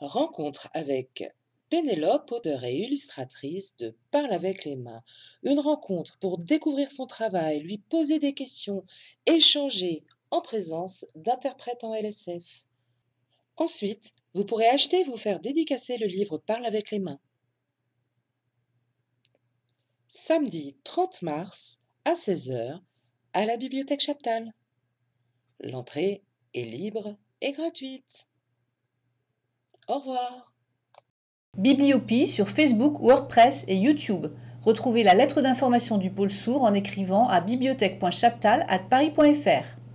Rencontre avec Pénélope, auteur et illustratrice de Parle avec les mains. Une rencontre pour découvrir son travail, lui poser des questions, échanger en présence d'interprètes en LSF. Ensuite, vous pourrez acheter et vous faire dédicacer le livre Parle avec les mains. Samedi 30 mars à 16h à la bibliothèque Chaptal. L'entrée est libre et gratuite. Au revoir. Bibliopie sur Facebook, WordPress et YouTube. Retrouvez la lettre d'information du pôle sourd en écrivant à bibliothèque.chaptal@paris.fr.